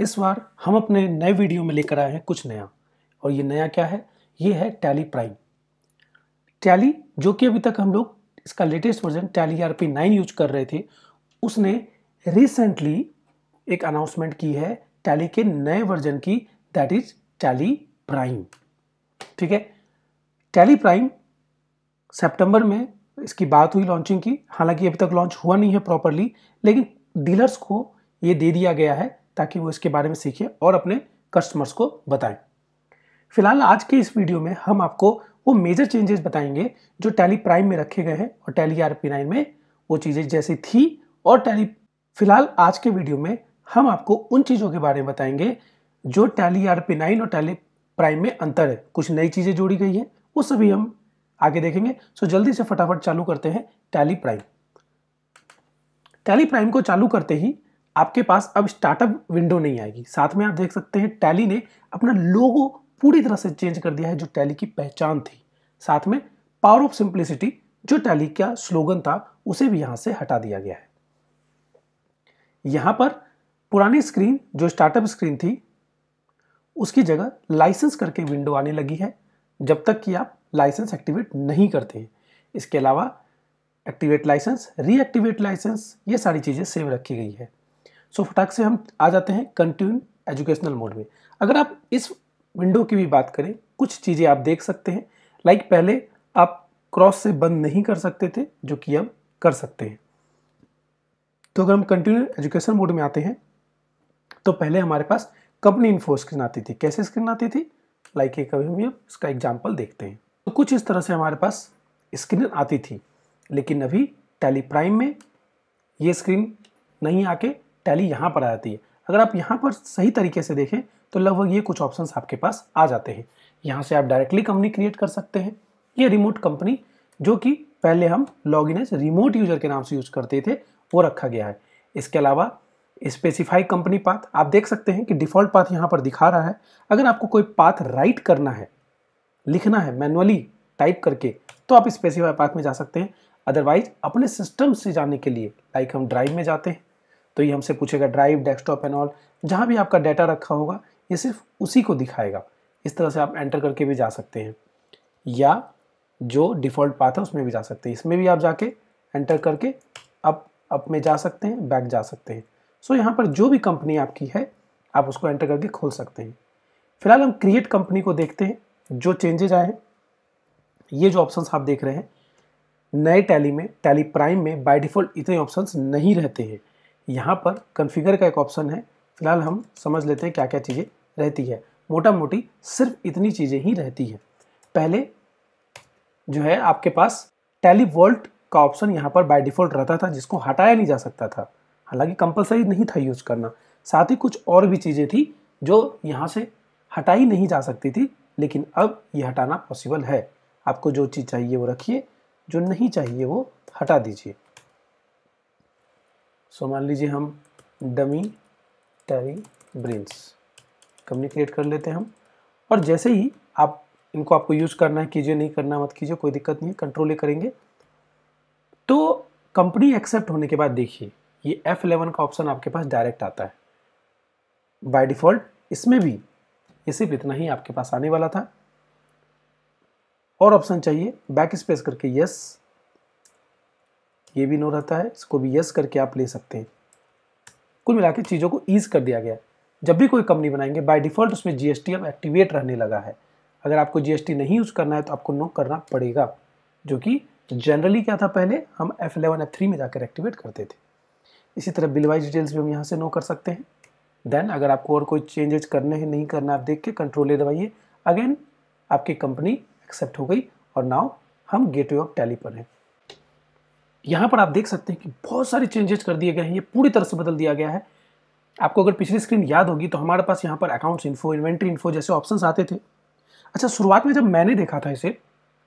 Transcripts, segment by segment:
इस बार हम अपने नए वीडियो में लेकर आए हैं कुछ नया और ये नया क्या है ये है टैली प्राइम टैली जो कि अभी तक हम लोग इसका latest version Tally R P nine use कर रहे थे उसने रिसेंटली एक अनाउंसमेंट की है टैली के नए वर्जन की दैट इज टैली प्राइम ठीक है टैली प्राइम सेप्टेम्बर में इसकी बात हुई लॉन्चिंग की हालांकि अभी तक लॉन्च हुआ नहीं है प्रॉपरली लेकिन डीलर्स को ये दे दिया गया है ताकि वो इसके बारे में सीखें और अपने कस्टमर्स को बताएं फिलहाल आज के इस वीडियो में हम आपको वो मेजर चेंजेस बताएंगे जो टैली प्राइम में रखे गए हैं और टैली आर पी नाइन में वो चीज़ें जैसी थी और टैली फिलहाल आज के वीडियो में हम आपको उन चीज़ों के बारे में बताएंगे जो टैली आर पी नाइन और टैली प्राइम में अंतर है कुछ नई चीज़ें जोड़ी गई है वो सभी हम आगे देखेंगे सो जल्दी से फटाफट चालू करते हैं टैली प्राइम टैली प्राइम को चालू करते ही आपके पास अब स्टार्टअप विंडो नहीं आएगी साथ में आप देख सकते हैं टैली ने अपना लोगो पूरी तरह से चेंज कर दिया है जो टैली की पहचान थी साथ में पावर ऑफ सिंप्लिसिटी जो टैली का स्लोगन था उसे भी यहाँ से हटा दिया गया है यहां पर पुरानी स्क्रीन जो स्टार्टअप स्क्रीन थी उसकी जगह लाइसेंस करके विंडो आने लगी है जब तक कि आप लाइसेंस एक्टिवेट नहीं करते हैं इसके अलावा एक्टिवेट लाइसेंस रीएक्टिवेट लाइसेंस ये सारी चीज़ें सेम रखी गई है सो फटाक से हम आ जाते हैं कंटिन्यू एजुकेशनल मोड में अगर आप इस विंडो की भी बात करें कुछ चीज़ें आप देख सकते हैं लाइक like पहले आप क्रॉस से बंद नहीं कर सकते थे जो कि अब कर सकते हैं तो अगर हम कंटिन्यू एजुकेशन मोड में आते हैं तो पहले हमारे पास कंपनी इन्फो स्क्रीन आती थी कैसे स्क्रीन आती थी लाइक like कभी हम इसका एग्जाम्पल देखते हैं तो कुछ इस तरह से हमारे पास स्क्रीन आती थी लेकिन अभी टेली प्राइम में ये स्क्रीन नहीं आके टैली यहाँ पर आ जाती है अगर आप यहाँ पर सही तरीके से देखें तो लगभग ये कुछ ऑप्शंस आपके पास आ जाते हैं यहाँ से आप डायरेक्टली कंपनी क्रिएट कर सकते हैं ये रिमोट कंपनी जो कि पहले हम log in as remote user के नाम से यूज करते थे वो रखा गया है इसके अलावा स्पेसिफाई कंपनी पाथ आप देख सकते हैं कि डिफ़ॉल्ट पाथ यहाँ पर दिखा रहा है अगर आपको कोई पाथ राइट करना है लिखना है मैनुअली टाइप करके तो आप स्पेसिफाई पाथ में जा सकते हैं अदरवाइज अपने सिस्टम से जाने के लिए लाइक हम ड्राइव में जाते हैं तो ये हमसे पूछेगा ड्राइव डेस्कटॉप एंड ऑल जहाँ भी आपका डाटा रखा होगा ये सिर्फ उसी को दिखाएगा इस तरह से आप एंटर करके भी जा सकते हैं या जो डिफ़ॉल्ट पाथ है उसमें भी जा सकते हैं इसमें भी आप जाके एंटर करके अप अप में जा सकते हैं बैक जा सकते हैं सो so, यहाँ पर जो भी कंपनी आपकी है आप उसको एंटर करके खोल सकते हैं फिलहाल हम क्रिएट कंपनी को देखते हैं जो चेंजेज आए हैं ये जो ऑप्शंस आप देख रहे हैं नए टैली में टैली प्राइम में बाय डिफ़ॉल्ट इतने ऑप्शंस नहीं रहते हैं यहाँ पर कन्फिगर का एक ऑप्शन है फिलहाल हम समझ लेते हैं क्या क्या चीज़ें रहती है मोटा मोटी सिर्फ इतनी चीज़ें ही रहती हैं पहले जो है आपके पास टेलीवोल्ट का ऑप्शन यहाँ पर बाय डिफ़ॉल्ट रहता था जिसको हटाया नहीं जा सकता था हालांकि कंपलसरी नहीं था यूज करना साथ ही कुछ और भी चीज़ें थी जो यहाँ से हटाई नहीं जा सकती थी लेकिन अब ये हटाना पॉसिबल है आपको जो चीज़ चाहिए वो रखिए जो नहीं चाहिए वो हटा दीजिए सो मान लीजिए हम dummy tree brains company create कर लेते हैं हम और जैसे ही आप इनको आपको यूज़ करना है कीजिए नहीं करना मत कीजिए कोई दिक्कत नहीं है कंट्रोल ही करेंगे तो कंपनी एक्सेप्ट होने के बाद देखिए ये F11 का ऑप्शन आपके पास डायरेक्ट आता है बाय डिफ़ॉल्ट इसमें भी ये सिर्फ इतना ही आपके पास आने वाला था और ऑप्शन चाहिए बैक स्पेस करके यस ये भी नो रहता है इसको भी यस करके आप ले सकते हैं कुल मिला चीज़ों को ईज कर दिया गया जब भी कोई कंपनी बनाएंगे बाय डिफ़ॉल्ट उसमें जीएसटी अब एक्टिवेट रहने लगा है अगर आपको जीएसटी नहीं यूज़ करना है तो आपको नो करना पड़ेगा जो कि जनरली क्या था पहले हम एफ एलेवन एफ थ्री में जाकर एक्टिवेट करते थे इसी तरह वाइज डिटेल्स भी हम यहाँ से नो कर सकते हैं देन अगर आपको और कोई चेंजेज करने हैं नहीं करना आप देख के कंट्रोल ले दबाइए अगेन आपकी कंपनी एक्सेप्ट हो गई और नाउ हम वे ऑफ टैली पर हैं यहाँ पर आप देख सकते हैं कि बहुत सारे चेंजेस कर दिए गए हैं ये पूरी तरह से बदल दिया गया है आपको अगर पिछली स्क्रीन याद होगी तो हमारे पास यहाँ पर अकाउंट्स इन्फो इन्वेंट्री इन्फो जैसे ऑप्शंस आते थे अच्छा शुरुआत में जब मैंने देखा था इसे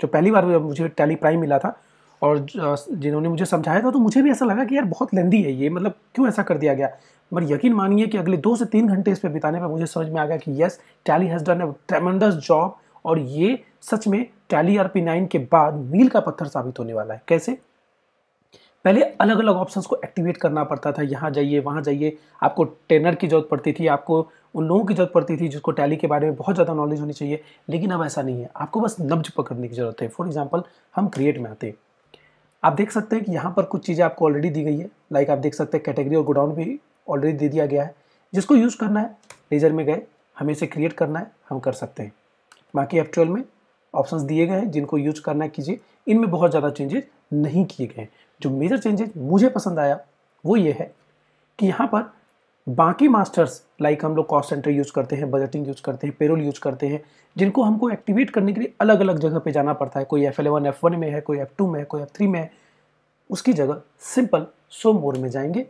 जो पहली बार मुझे टैली प्राइम मिला था और जिन्होंने मुझे समझाया था तो मुझे भी ऐसा लगा कि यार बहुत लेंदी है ये मतलब क्यों ऐसा कर दिया गया मगर यकीन मानिए कि अगले दो से तीन घंटे इस पर बिताने पर मुझे समझ में आ गया कि yes Tally has done a tremendous job और ये सच में टैली आर पी नाइन के बाद मील का पत्थर साबित होने वाला है कैसे पहले अलग अलग ऑप्शंस को एक्टिवेट करना पड़ता था यहाँ जाइए वहाँ जाइए आपको ट्रेनर की ज़रूरत पड़ती थी आपको उन लोगों की जरूरत पड़ती थी जिसको टैली के बारे में बहुत ज़्यादा नॉलेज होनी चाहिए लेकिन अब ऐसा नहीं है आपको बस नब्ज पकड़ने की ज़रूरत है फॉर एग्जाम्पल हम क्रिएट में आते हैं आप देख सकते हैं कि यहाँ पर कुछ चीज़ें आपको ऑलरेडी दी गई है लाइक आप देख सकते हैं कैटेगरी और गोडाउन भी ऑलरेडी दे दिया गया है जिसको यूज़ करना है लेजर में गए हमें इसे क्रिएट करना है हम कर सकते हैं बाकी एफ में ऑप्शंस दिए गए हैं जिनको यूज करना कीजिए इनमें बहुत ज़्यादा चेंजेस नहीं किए गए जो मेजर चेंजेस मुझे पसंद आया वो ये है कि यहाँ पर बाकी मास्टर्स लाइक हम लोग कॉस्ट सेंटर यूज़ करते हैं बजटिंग यूज़ करते हैं पेरोल यूज़ करते हैं जिनको हमको एक्टिवेट करने के लिए अलग अलग जगह पे जाना पड़ता है कोई एफ एलेवन एफ वन में है कोई एफ टू में है कोई एफ थ्री में है उसकी जगह सिंपल सो मोर में जाएंगे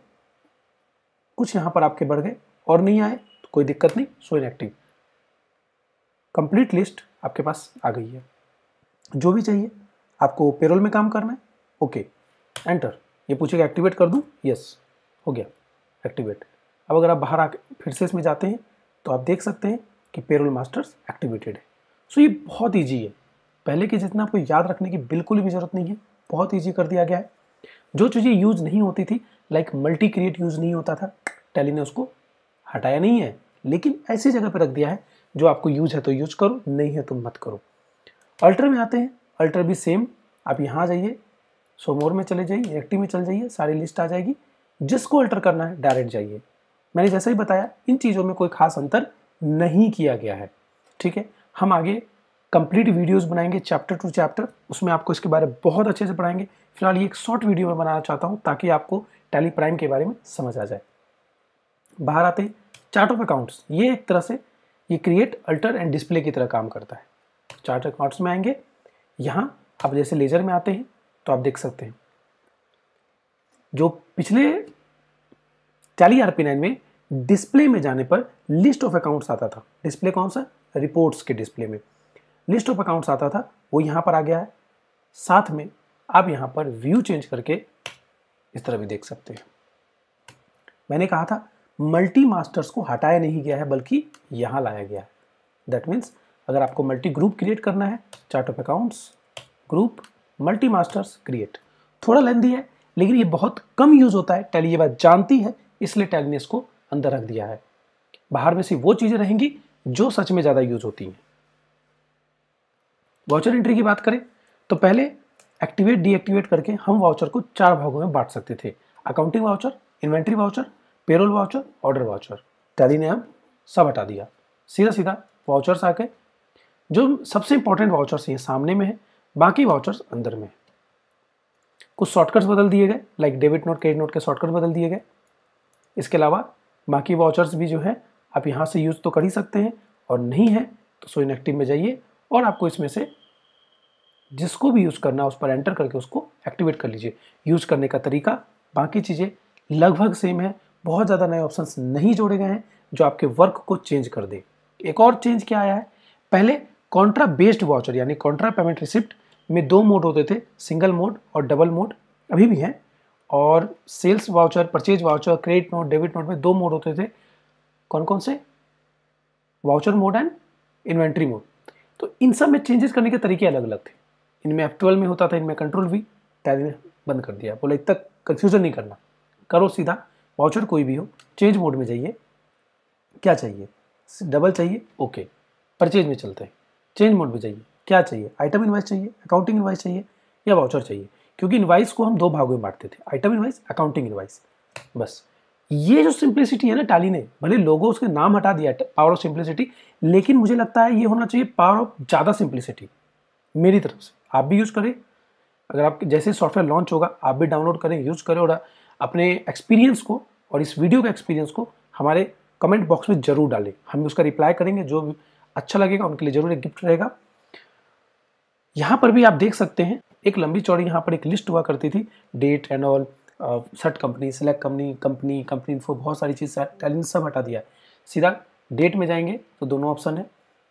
कुछ यहाँ पर आपके बढ़ गए और नहीं आए तो कोई दिक्कत नहीं सो इनएक्टिव कंप्लीट लिस्ट आपके पास आ गई है जो भी चाहिए आपको पेरोल में काम करना है ओके एंटर ये पूछेगा एक्टिवेट कर दूँ यस हो गया एक्टिवेट अब अगर आप बाहर आके फिर से इसमें जाते हैं तो आप देख सकते हैं कि पेरोल मास्टर्स एक्टिवेटेड है सो ये बहुत ईजी है पहले के जितना आपको याद रखने की बिल्कुल भी ज़रूरत नहीं है बहुत ईजी कर दिया गया है जो चीज़ें यूज़ नहीं होती थी लाइक मल्टी क्रिएट यूज़ नहीं होता था टैली ने उसको हटाया नहीं है लेकिन ऐसी जगह पर रख दिया है जो आपको यूज है तो यूज करो नहीं है तो मत करो अल्टर में आते हैं अल्टर भी सेम आप यहाँ जाइए सोमोर में चले जाइए एक्टिव में चले जाइए सारी लिस्ट आ जाएगी जिसको अल्टर करना है डायरेक्ट जाइए मैंने जैसा ही बताया इन चीज़ों में कोई खास अंतर नहीं किया गया है ठीक है हम आगे कंप्लीट वीडियोस बनाएंगे चैप्टर टू चैप्टर उसमें आपको इसके बारे में बहुत अच्छे से पढ़ाएंगे फिलहाल ये एक शॉर्ट वीडियो में बनाना चाहता हूँ ताकि आपको टैली प्राइम के बारे में समझ आ जाए बाहर आते चार्ट ऑफ अकाउंट्स ये एक तरह से ये क्रिएट अल्टर एंड डिस्प्ले की तरह काम करता है चार्ट अकाउंट्स में आएंगे यहाँ आप जैसे लेजर में आते हैं तो आप देख सकते हैं जो पिछले टैली आर में डिस्प्ले में जाने पर लिस्ट ऑफ अकाउंट्स आता था डिस्प्ले कौन सा रिपोर्ट्स के डिस्प्ले में लिस्ट ऑफ अकाउंट्स आता था वो यहाँ पर आ गया है साथ में आप यहाँ पर व्यू चेंज करके इस तरह भी देख सकते हैं मैंने कहा था मल्टी मास्टर्स को हटाया नहीं गया है बल्कि यहाँ लाया गया है दैट मीन्स अगर आपको मल्टी ग्रुप क्रिएट करना है chart of accounts group multi masters create थोड़ा लेंदी है लेकिन ये बहुत कम यूज़ होता है टैली ये बात जानती है इसलिए टैली ने इसको अंदर रख दिया है बाहर में से वो चीज़ें रहेंगी जो सच में ज़्यादा यूज़ होती हैं वाउचर एंट्री की बात करें तो पहले एक्टिवेट डीएक्टिवेट करके हम वाउचर को चार भागों में बांट सकते थे accounting voucher inventory voucher payroll voucher order voucher Tally ने हम सब हटा दिया सीधा सीधा वाउचर्स आके जो सबसे इंपॉर्टेंट वाउचर्स ये सामने में है बाकी वाउचर्स अंदर में कुछ शॉर्टकट्स बदल दिए गए like debit note credit note के शॉर्टकट बदल दिए गए इसके अलावा बाकी वाउचर्स भी जो है आप यहाँ से यूज़ तो कर ही सकते हैं और नहीं है तो सो इनएक्टिव में जाइए और आपको इसमें से जिसको भी यूज़ करना उस पर एंटर करके उसको एक्टिवेट कर लीजिए यूज़ करने का तरीका बाकी चीज़ें लगभग सेम है बहुत ज़्यादा नए ऑप्शंस नहीं जोड़े गए हैं जो आपके वर्क को चेंज कर दे एक और चेंज क्या आया है पहले कॉन्ट्रा बेस्ड वाउचर यानी कॉन्ट्रा पेमेंट रिसिप्ट में दो मोड होते थे सिंगल मोड और डबल मोड अभी भी हैं और sales voucher purchase voucher credit note debit note में दो मोड होते थे कौन कौन से voucher mode and inventory mode तो इन सब में चेंजेस करने के तरीके अलग अलग थे इनमें एफ ट्वेल्व में होता था इनमें कंट्रोल भी तैयारी बंद कर दिया बोला इतना कन्फ्यूजन नहीं करना करो सीधा वाउचर कोई भी हो चेंज मोड में जाइए क्या चाहिए डबल चाहिए ओके परचेज में चलते हैं चेंज मोड में चाहिए क्या चाहिए आइटम इन्वाइस चाहिए अकाउंटिंग इन्वाइस चाहिए या वाउचर चाहिए क्योंकि इन्वाइस को हम दो भागों में बांटते थे आइटम इन्वाइस अकाउंटिंग इन्वाइस बस ये जो सिंप्लिसिटी है ना टाली ने भले लोगों उसके नाम हटा दिया पावर ऑफ सिंप्लिसिटी लेकिन मुझे लगता है ये होना चाहिए पावर ऑफ ज़्यादा सिंप्लिसिटी मेरी तरफ से आप भी यूज़ करें अगर आप जैसे सॉफ्टवेयर लॉन्च होगा आप भी डाउनलोड करें यूज़ करें और अपने एक्सपीरियंस को और इस वीडियो के एक्सपीरियंस को हमारे कमेंट बॉक्स में ज़रूर डालें हम उसका रिप्लाई करेंगे जो अच्छा लगेगा उनके लिए जरूर एक गिफ्ट रहेगा यहाँ पर भी आप देख सकते हैं एक लंबी चौड़ी यहाँ पर एक लिस्ट हुआ करती थी date and all shut company select company company company info बहुत सारी चीज़ टैलेंट सब हटा दिया है सीधा डेट में जाएंगे तो दोनों ऑप्शन है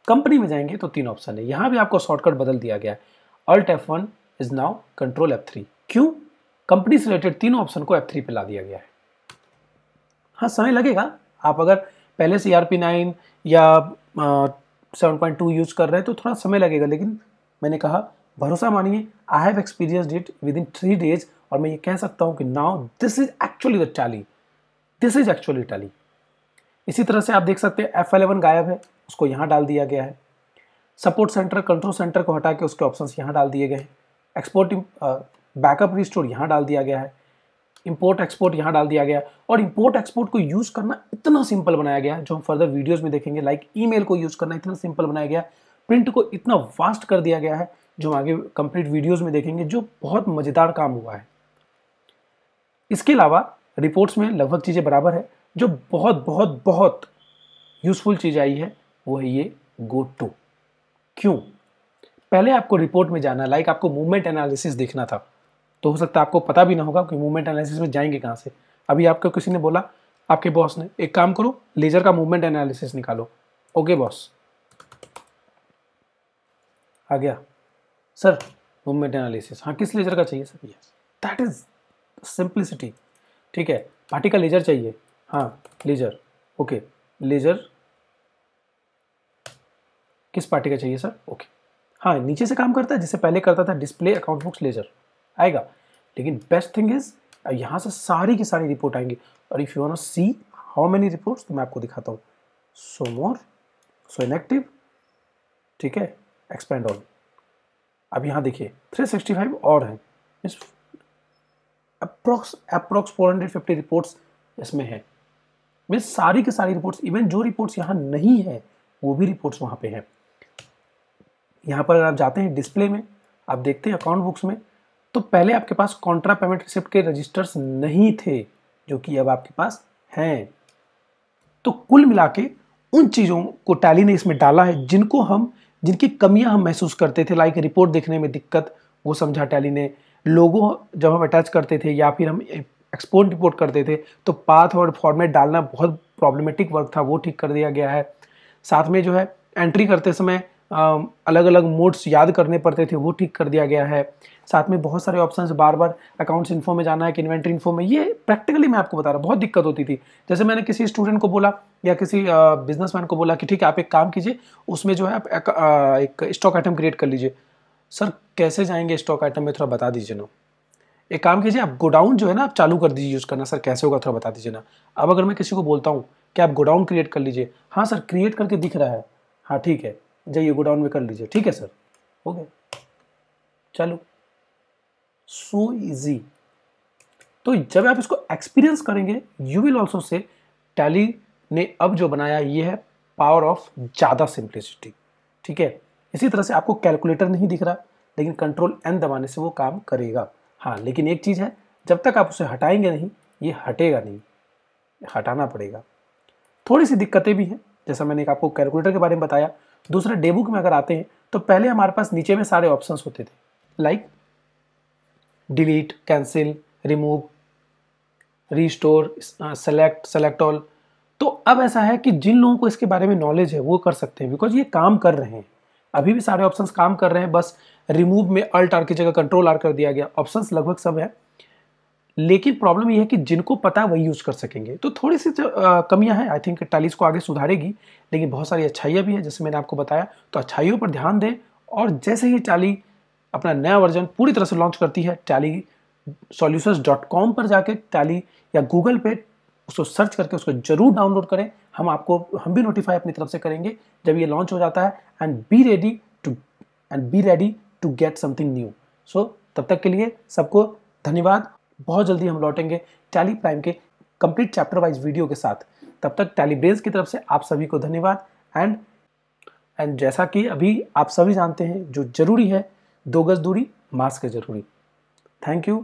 कंपनी में जाएंगे तो तीन ऑप्शन है यहाँ भी आपको शॉर्टकट बदल दिया गया है alt F one is now control F three क्यों कंपनी से रिलेटेड तीनों ऑप्शन को एफ थ्री पर ला दिया गया है हाँ समय लगेगा आप अगर पहले से आर पी नाइन या सेवन पॉइंट टू यूज़ कर रहे हैं तो थोड़ा समय लगेगा लेकिन मैंने कहा भरोसा मानिए I have experience it with in three days और मैं ये कह सकता हूँ कि now this is actually the Tally this is actually Tally इसी तरह से आप देख सकते हैं एफ एलेवन गायब है उसको यहाँ डाल दिया गया है सपोर्ट सेंटर कंट्रोल सेंटर को हटा के उसके ऑप्शन यहाँ डाल दिए गए हैं एक्सपोर्टिंग बैकअप रिस्टोर यहाँ डाल दिया गया है इम्पोर्ट एक्सपोर्ट यहाँ डाल दिया गया और इम्पोर्ट एक्सपोर्ट को यूज़ करना इतना सिंपल बनाया गया जो हम फर्दर वीडियोस में देखेंगे लाइक ईमेल को यूज़ करना इतना सिंपल बनाया गया प्रिंट को इतना वास्ट कर दिया गया है जो हम आगे कंप्लीट वीडियोज़ में देखेंगे जो बहुत मज़ेदार काम हुआ है इसके अलावा रिपोर्ट्स में लगभग चीज़ें बराबर है जो बहुत बहुत बहुत यूज़फुल चीज़ आई है वो है ये गो टू क्यों पहले आपको रिपोर्ट में जाना लाइक आपको मूवमेंट एनालिसिस देखना था तो हो सकता है आपको पता भी ना होगा कि मूवमेंट एनालिसिस में जाएंगे कहाँ से अभी आपको किसी ने बोला आपके बॉस ने एक काम करो लेजर का मूवमेंट एनालिसिस निकालो ओके बॉस आ गया सर मूवमेंट एनालिसिस हाँ किस लेजर का चाहिए सर ये दैट इज सिंप्लिसिटी ठीक है पार्टी का लेजर चाहिए हाँ लेजर ओके लेजर किस पार्टी का चाहिए सर ओके हाँ नीचे से काम करता है जिससे पहले करता था डिस्प्ले अकाउंट बुक्स लेजर आएगा लेकिन बेस्ट थिंग इज यहाँ से सारी की सारी रिपोर्ट आएंगी और if you want see how many reports तो मैं आपको दिखाता हूँ सो मोर सो इनएक्टिव ठीक है एक्सपेंड ऑल अब यहाँ देखिए 365 और हैं इस अप्रोक्स अप्रोक्स 450 रिपोर्ट्स इसमें है मीन्स सारी की सारी रिपोर्ट्स इवन जो रिपोर्ट्स यहाँ नहीं है वो भी रिपोर्ट्स वहाँ पे हैं यहाँ पर अगर आप जाते हैं डिस्प्ले में आप देखते हैं अकाउंट बुक्स में तो पहले आपके पास कॉन्ट्रा पेमेंट रिसिप्ट के रजिस्टर्स नहीं थे जो कि अब आपके पास हैं तो कुल मिला के उन चीज़ों को टैली ने इसमें डाला है जिनको हम जिनकी कमियां हम महसूस करते थे लाइक रिपोर्ट देखने में दिक्कत वो समझा टैली ने लोगों जब हम अटैच करते थे या फिर हम एक्सपोर्ट रिपोर्ट करते थे तो पाथ और फॉर्मेट डालना बहुत प्रॉब्लमेटिक वर्क था वो ठीक कर दिया गया है साथ में जो है एंट्री करते समय अलग अलग मोड्स याद करने पड़ते थे वो ठीक कर दिया गया है साथ में बहुत सारे ऑप्शंस बार बार अकाउंट्स इन्फो में जाना है कि इन्वेंट्री इन्फो में ये प्रैक्टिकली मैं आपको बता रहा हूँ बहुत दिक्कत होती थी जैसे मैंने किसी स्टूडेंट को बोला या किसी बिजनेसमैन को बोला कि ठीक है आप एक काम कीजिए उसमें जो है आप एक, एक स्टॉक आइटम क्रिएट कर लीजिए सर कैसे जाएंगे स्टॉक आइटम में थोड़ा बता दीजिए ना एक काम कीजिए आप गोडाउन जो है ना आप चालू कर दीजिए यूज़ करना सर कैसे होगा थोड़ा बता दीजिए ना अब अगर मैं किसी को बोलता हूँ कि आप गोडाउन क्रिएट कर लीजिए हाँ सर क्रिएट करके दिख रहा है हाँ ठीक है जाइए गोडाउन में कर लीजिए ठीक है सर हो गया चलो सो इजी तो जब आप इसको एक्सपीरियंस करेंगे you will also see Tally ने अब जो बनाया ये है पावर ऑफ ज़्यादा सिंप्लिसिटी ठीक है इसी तरह से आपको कैलकुलेटर नहीं दिख रहा लेकिन कंट्रोल एन दबाने से वो काम करेगा हाँ लेकिन एक चीज़ है जब तक आप उसे हटाएंगे नहीं ये हटेगा नहीं हटाना पड़ेगा थोड़ी सी दिक्कतें भी हैं जैसा मैंने आपको कैलकुलेटर के बारे में बताया दूसरा डेबुक में अगर आते हैं तो पहले हमारे पास नीचे में सारे ऑप्शन होते थे like delete cancel remove restore select select all तो अब ऐसा है कि जिन लोगों को इसके बारे में नॉलेज है वो कर सकते हैं बिकॉज ये काम कर रहे हैं अभी भी सारे ऑप्शंस काम कर रहे हैं बस रिमूव में अल्ट आर की जगह कंट्रोल आर कर दिया गया ऑप्शंस लगभग सब है लेकिन प्रॉब्लम यह है कि जिनको पता है वही यूज़ कर सकेंगे तो थोड़ी सी कमियां हैं आई थिंक टालीस को आगे सुधारेगी लेकिन बहुत सारी अच्छाइयाँ भी हैं जैसे मैंने आपको बताया तो अच्छाइयों पर ध्यान दें और जैसे ही टाली अपना नया वर्जन पूरी तरह से लॉन्च करती है टैली सॉल्यूशंस डॉट कॉम पर जाके टैली या गूगल पे उसको सर्च करके उसको जरूर डाउनलोड करें हम आपको हम भी नोटिफाई अपनी तरफ से करेंगे जब ये लॉन्च हो जाता है and be ready to and be ready to get something new so तब तक के लिए सबको धन्यवाद बहुत जल्दी हम लौटेंगे टैली प्राइम के कंप्लीट चैप्टर वाइज वीडियो के साथ तब तक टैली की तरफ से आप सभी को धन्यवाद एंड एंड जैसा कि अभी आप सभी जानते हैं जो जरूरी है दो गज दूरी मास्क जरूरी थैंक यू